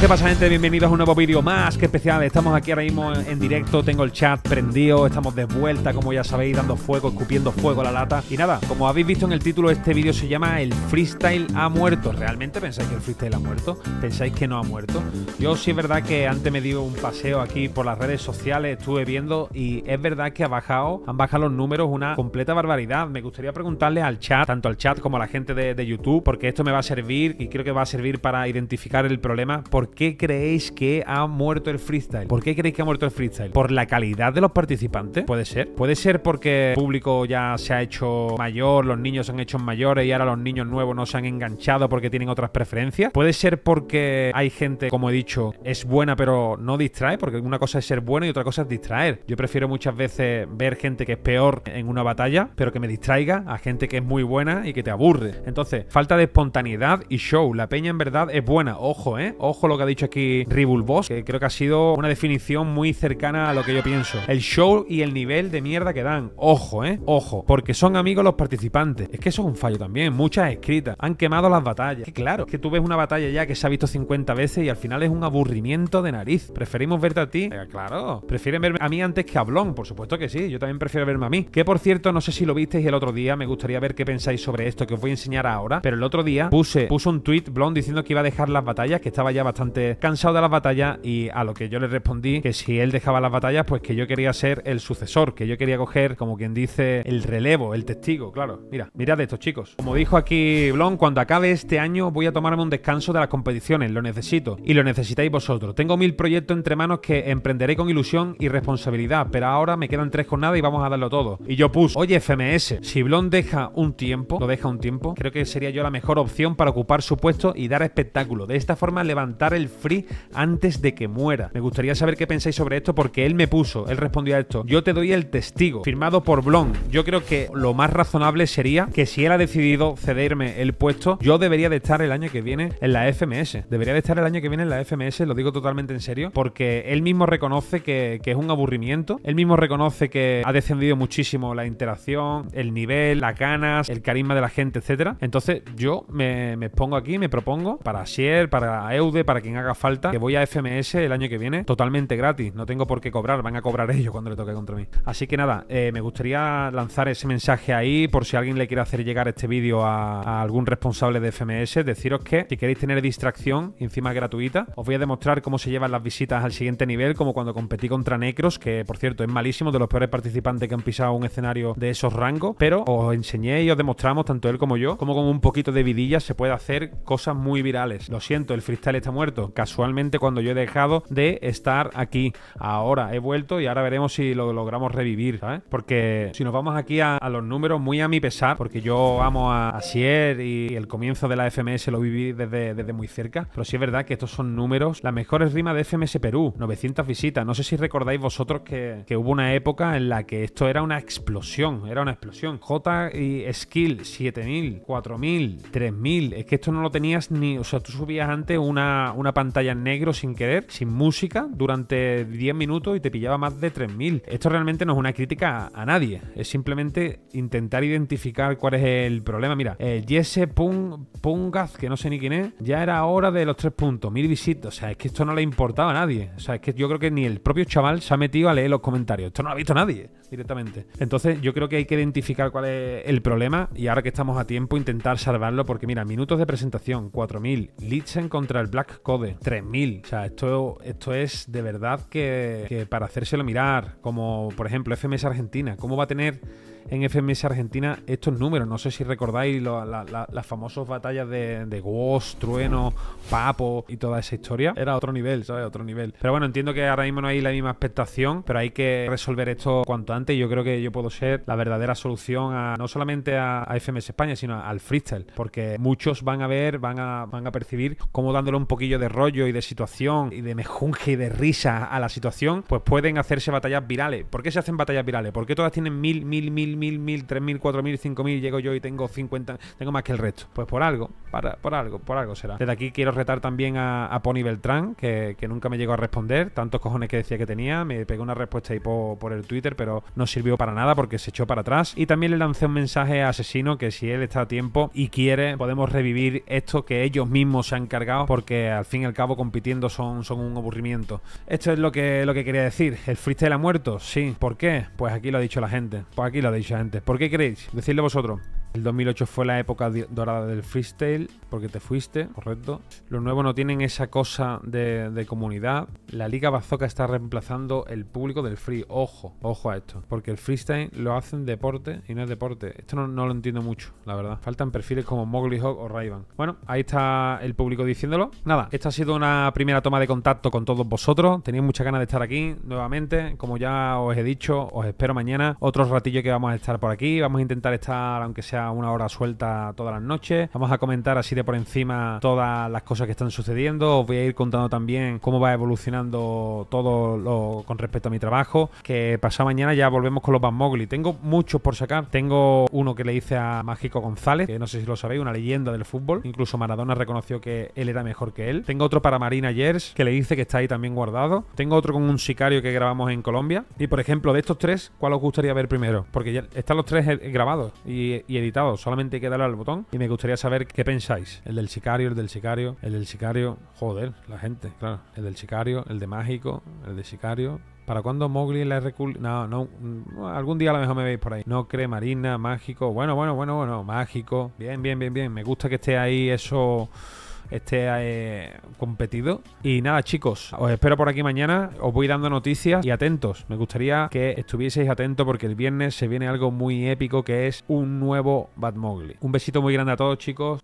¿qué pasa gente? Bienvenidos a un nuevo vídeo más que especial. Estamos aquí ahora mismo en directo, tengo el chat prendido, estamos de vuelta, como ya sabéis, dando fuego, escupiendo fuego la lata. Y nada, como habéis visto en el título, este vídeo se llama El freestyle ha muerto. ¿Realmente pensáis que el freestyle ha muerto? ¿Pensáis que no ha muerto? Yo sí es verdad que antes me dio un paseo aquí por las redes sociales, estuve viendo y es verdad que ha bajado, han bajado los números una completa barbaridad. Me gustaría preguntarle al chat, tanto al chat como a la gente de, YouTube, porque esto me va a servir y creo que va a servir para identificar el problema. ¿por qué creéis que ha muerto el freestyle? ¿Por qué creéis que ha muerto el freestyle? ¿Por la calidad de los participantes? Puede ser. Puede ser porque el público ya se ha hecho mayor, los niños se han hecho mayores y ahora los niños nuevos no se han enganchado porque tienen otras preferencias. Puede ser porque hay gente, como he dicho, es buena pero no distrae, porque una cosa es ser bueno y otra cosa es distraer. Yo prefiero muchas veces ver gente que es peor en una batalla, pero que me distraiga, a gente que es muy buena y que te aburre. Entonces, falta de espontaneidad y show. La peña en verdad es buena. Ojo, ¿eh? Ojo lo que ha dicho aquí Ribulbos, que creo que ha sido una definición muy cercana a lo que yo pienso. El show y el nivel de mierda que dan. Ojo, ¿eh? Ojo. Porque son amigos los participantes. Es que eso es un fallo también. Muchas escritas. Han quemado las batallas. Que claro, que tú ves una batalla ya que se ha visto 50 veces y al final es un aburrimiento de nariz. Preferimos verte a ti. Eh, claro. Prefieren verme a mí antes que a Blon. Por supuesto que sí. Yo también prefiero verme a mí. Que por cierto, no sé si lo visteis el otro día. Me gustaría ver qué pensáis sobre esto que os voy a enseñar ahora. Pero el otro día puse, puso un tweet Blon diciendo que iba a dejar las batallas, que estaba ya bastante cansado de las batallas y a lo que yo le respondí que si él dejaba las batallas, pues que yo quería ser el sucesor, que yo quería coger, como quien dice, el relevo, el testigo, claro. Mira, mirad estos chicos. Como dijo aquí Blon, cuando acabe este año voy a tomarme un descanso de las competiciones, lo necesito y lo necesitáis vosotros. Tengo mil proyectos entre manos que emprenderé con ilusión y responsabilidad, pero ahora me quedan tres jornadas y vamos a darlo todo. Y yo puse, oye FMS, si Blon deja un tiempo, lo deja un tiempo, creo que sería yo la mejor opción para ocupar su puesto y dar espectáculo. De esta forma levantar el free antes de que muera. Me gustaría saber qué pensáis sobre esto porque él me puso, él respondió a esto. Yo te doy el testigo, firmado por Blon. Yo creo que lo más razonable sería que si él ha decidido cederme el puesto, yo debería de estar el año que viene en la FMS. Debería de estar el año que viene en la FMS, lo digo totalmente en serio, porque él mismo reconoce que, es un aburrimiento, él mismo reconoce que ha descendido muchísimo la interacción, el nivel, las ganas, el carisma de la gente, etcétera. Entonces yo me, me pongo aquí, me propongo para Sier, para Eude, para quien haga falta, que voy a FMS el año que viene, totalmente gratis, no tengo por qué cobrar, van a cobrar ellos cuando le toque contra mí. Así que nada, eh, me gustaría lanzar ese mensaje ahí por si alguien le quiere hacer llegar este vídeo a, algún responsable de FMS, deciros que si queréis tener distracción, encima gratuita, os voy a demostrar cómo se llevan las visitas al siguiente nivel, como cuando competí contra Necros, que por cierto es malísimo, de los peores participantes que han pisado un escenario de esos rangos, pero os enseñé y os demostramos, tanto él como yo, cómo con un poquito de vidilla se puede hacer cosas muy virales. Lo siento, el freestyle está muerto casualmente cuando yo he dejado de estar aquí. Ahora he vuelto y ahora veremos si lo logramos revivir, Porque si nos vamos aquí a, los números, muy a mi pesar, porque yo amo a, Sier y el comienzo de la FMS lo viví desde, muy cerca, pero sí es verdad que estos son números, las mejores rimas de FMS Perú, 900 visitas. No sé si recordáis vosotros que, que hubo una época en la que esto era una explosión, era una explosión. J y Skill, 7000, 4000, 3000, es que esto no lo tenías ni, o sea, tú subías antes una, una pantalla en negro sin querer, sin música, durante 10 minutos y te pillaba más de 3.000. Esto realmente no es una crítica a nadie, es simplemente intentar identificar cuál es el problema. Mira, el Jesse Pung, Pungaz, que no sé ni quién es, ya era hora de los tres puntos, mil visitos. O sea, es que esto no le importaba a nadie. O sea, es que yo creo que ni el propio chaval se ha metido a leer los comentarios. Esto no lo ha visto nadie directamente. Entonces, yo creo que hay que identificar cuál es el problema y ahora que estamos a tiempo, intentar salvarlo. Porque mira, minutos de presentación, 4.000, litsen contra el Black Code, 3000. O sea, esto, esto es de verdad que, para hacérselo mirar, como por ejemplo FMS Argentina, ¿cómo va a tener en FMS Argentina estos números. No sé si recordáis las famosas batallas de, de Ghost, Trueno, Papo y toda esa historia. Era otro nivel, ¿sabes? Otro nivel. Pero bueno, entiendo que ahora mismo no hay la misma expectación, pero hay que resolver esto cuanto antes. Yo creo que yo puedo ser la verdadera solución a no solamente a, FMS España, sino al freestyle, porque muchos van a ver, van a, van a percibir cómo dándole un poquillo de rollo y de situación y de mejunje y de risa a la situación, pues pueden hacerse batallas virales. ¿Por qué se hacen batallas virales? ¿Por qué todas tienen mil, mil, mil, mil, mil, tres mil, cuatro mil, cinco mil? Llego yo y tengo cincuenta... tengo más que el resto. Pues por algo, para, por algo, por algo será. Desde aquí quiero retar también a, Pony Beltrán, que, que, nunca me llegó a responder. Tantos cojones que decía que tenía, me pegó una respuesta ahí por, el Twitter, pero no sirvió para nada porque se echó para atrás. Y también le lancé un mensaje a Asesino que si él está a tiempo y quiere, podemos revivir esto que ellos mismos se han cargado porque al al fin y al cabo compitiendo son, un aburrimiento. Esto es lo que, lo que quería decir. ¿El freestyle ha muerto? Sí. ¿Por qué? Pues aquí lo ha dicho la gente. Pues aquí lo ha dicho la gente. ¿Por qué creéis? Decidlo vosotros. El 2008 fue la época dorada del freestyle, porque te fuiste, correcto. Los nuevos no tienen esa cosa de, comunidad. La Liga Bazooka está reemplazando el público del free. Ojo, ojo a esto. Porque el freestyle lo hacen deporte y no es deporte. Esto no, lo entiendo mucho, la verdad. Faltan perfiles como Mowgli Hawk o Raivan. Bueno, ahí está el público diciéndolo. Nada, esta ha sido una primera toma de contacto con todos vosotros. tenéis muchas ganas de estar aquí nuevamente. Como ya os he dicho, os espero mañana. otro ratillo que vamos a estar por aquí. Vamos a intentar estar, aunque sea una hora suelta todas las noches. Vamos a comentar así de por encima todas las cosas que están sucediendo. Os voy a ir contando también cómo va evolucionando todo lo con respecto a mi trabajo. Que pasado mañana ya volvemos con los Van Mogli, Tengo muchos por sacar. Tengo uno que le hice a Mágico González, que no sé si lo sabéis, una leyenda del fútbol. Incluso Maradona reconoció que él era mejor que él. Tengo otro para Marina Yers, que le dice que está ahí también guardado. Tengo otro con un sicario que grabamos en Colombia. Y por ejemplo, de estos tres, ¿cuál os gustaría ver primero? Porque ya están los tres eh, grabados y, y editados. Solamente hay que darle al botón y me gustaría saber qué pensáis. El del sicario, el del sicario, el del sicario. Joder, la gente, claro. El del sicario, el de mágico, el de sicario. ¿Para cuándo Mowgli la recul... No, no, algún día a lo mejor me veis por ahí. No cree Marina, mágico. Bueno, bueno, bueno, bueno, mágico. Bien, bien, bien, bien. Me gusta que esté ahí eso este competido. Y nada, chicos, os espero por aquí mañana. Os voy dando noticias y atentos. Me gustaría que estuvieseis atentos porque el viernes se viene algo muy épico que es un nuevo Batmogli. Un besito muy grande a todos, chicos.